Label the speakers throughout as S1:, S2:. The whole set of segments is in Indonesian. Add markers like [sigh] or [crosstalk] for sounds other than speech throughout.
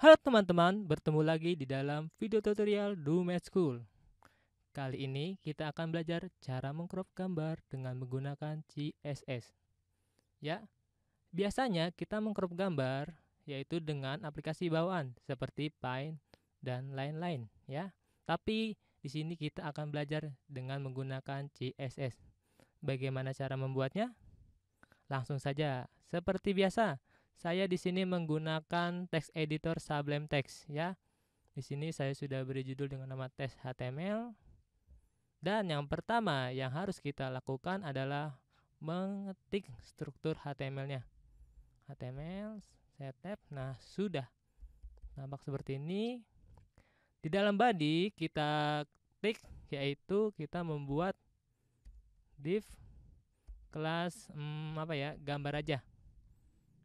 S1: Halo teman-teman, bertemu lagi di dalam video tutorial Do Math School. Kali ini kita akan belajar cara mengcrop gambar dengan menggunakan CSS. Ya, biasanya kita mengcrop gambar yaitu dengan aplikasi bawaan seperti Paint dan lain-lain ya. Tapi di sini kita akan belajar dengan menggunakan CSS. Bagaimana cara membuatnya? Langsung saja, seperti biasa, saya di sini menggunakan text editor Sublime Text ya. Di sini saya sudah beri judul dengan nama tes HTML. Dan yang pertama yang harus kita lakukan adalah mengetik struktur HTML-nya. HTML, saya tap. nah sudah. Nampak seperti ini. Di dalam body kita klik yaitu kita membuat div kelas hmm, apa ya gambar aja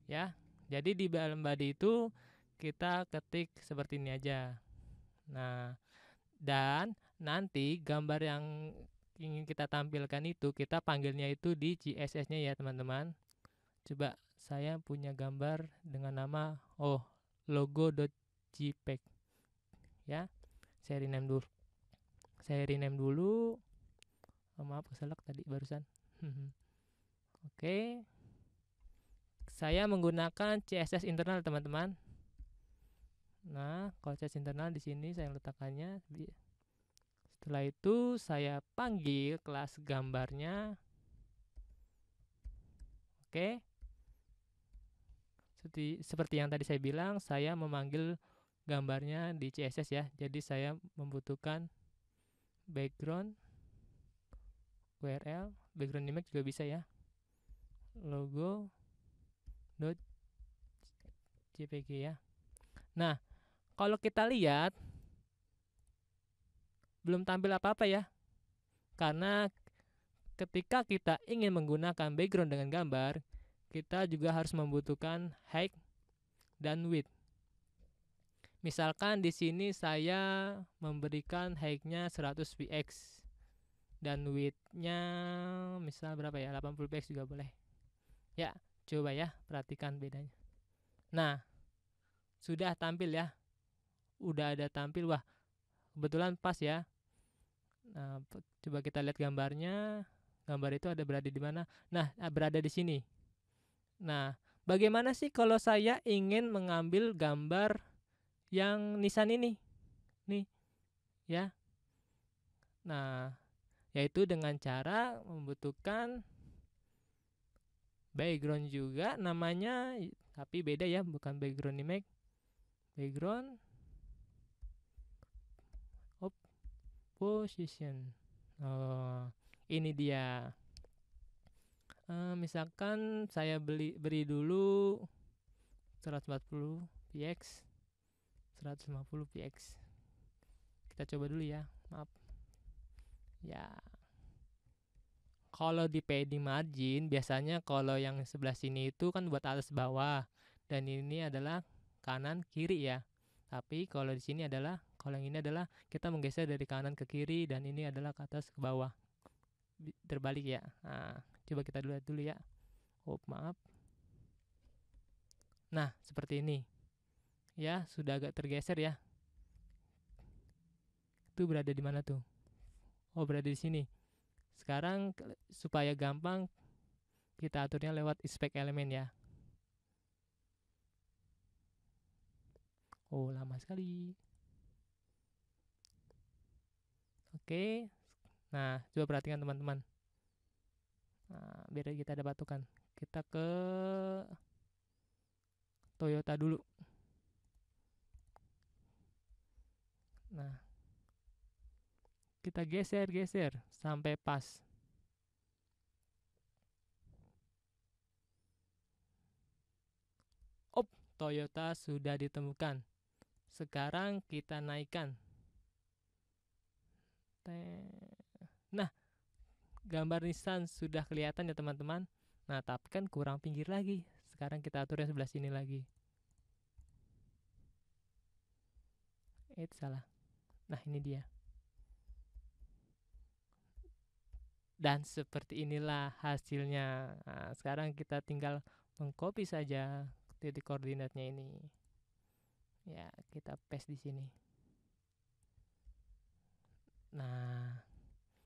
S1: ya jadi di dalam body itu kita ketik seperti ini aja nah dan nanti gambar yang ingin kita tampilkan itu kita panggilnya itu di CSS nya ya teman-teman coba saya punya gambar dengan nama oh logo.jpeg ya saya rename dulu saya rename dulu oh, maaf keselak tadi barusan [laughs] oke okay saya menggunakan CSS internal teman-teman nah kalau CSS internal di sini saya letakkannya setelah itu saya panggil kelas gambarnya oke seperti, seperti yang tadi saya bilang saya memanggil gambarnya di CSS ya jadi saya membutuhkan background URL background image juga bisa ya logo .jpg ya. Nah, kalau kita lihat belum tampil apa-apa ya. Karena ketika kita ingin menggunakan background dengan gambar, kita juga harus membutuhkan height dan width. Misalkan di sini saya memberikan height-nya 100 px dan width-nya misal berapa ya? 80 px juga boleh. Ya, Coba ya, perhatikan bedanya. Nah, sudah tampil ya. Udah ada tampil, wah kebetulan pas ya. Nah, coba kita lihat gambarnya. Gambar itu ada berada di mana? Nah, ah, berada di sini. Nah, bagaimana sih kalau saya ingin mengambil gambar yang nisan ini? Nih, ya. Nah, yaitu dengan cara membutuhkan background juga namanya tapi beda ya bukan background image background op position oh ini dia uh, misalkan saya beli beri dulu 140 px 150 px kita coba dulu ya maaf ya kalau di padding margin biasanya kalau yang sebelah sini itu kan buat atas bawah dan ini adalah kanan kiri ya. Tapi kalau di sini adalah kalau yang ini adalah kita menggeser dari kanan ke kiri dan ini adalah ke atas ke bawah. Terbalik ya. Nah, coba kita lihat dulu ya. Oh, maaf. Nah, seperti ini. Ya, sudah agak tergeser ya. Itu berada di mana tuh? Oh, berada di sini. Sekarang supaya gampang kita aturnya lewat inspect elemen ya. Oh, lama sekali. Oke. Nah, coba perhatikan teman-teman. Nah, biar kita ada patokan. Kita ke Toyota dulu. Nah, kita geser-geser sampai pas. Op, Toyota sudah ditemukan. Sekarang kita naikkan. Nah, gambar Nissan sudah kelihatan ya teman-teman. Nah, tapi kan kurang pinggir lagi. Sekarang kita atur yang sebelah sini lagi. Eh, salah. Nah, ini dia. dan seperti inilah hasilnya nah, sekarang kita tinggal mengcopy saja titik koordinatnya ini ya kita paste di sini nah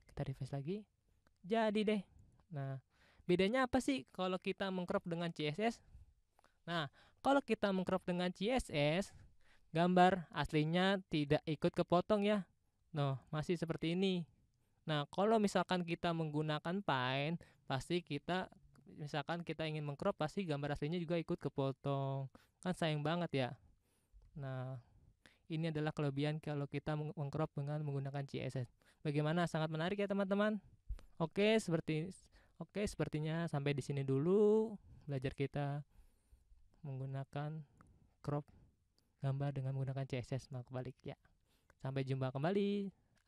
S1: kita refresh lagi jadi deh nah bedanya apa sih kalau kita mengcrop dengan CSS nah kalau kita mengcrop dengan CSS gambar aslinya tidak ikut kepotong ya no masih seperti ini Nah, kalau misalkan kita menggunakan Paint, pasti kita misalkan kita ingin mengcrop pasti gambar aslinya juga ikut kepotong. Kan sayang banget ya. Nah, ini adalah kelebihan kalau kita mengcrop dengan menggunakan CSS. Bagaimana? Sangat menarik ya, teman-teman. Oke, seperti Oke, sepertinya sampai di sini dulu belajar kita menggunakan crop gambar dengan menggunakan CSS mau balik ya. Sampai jumpa kembali.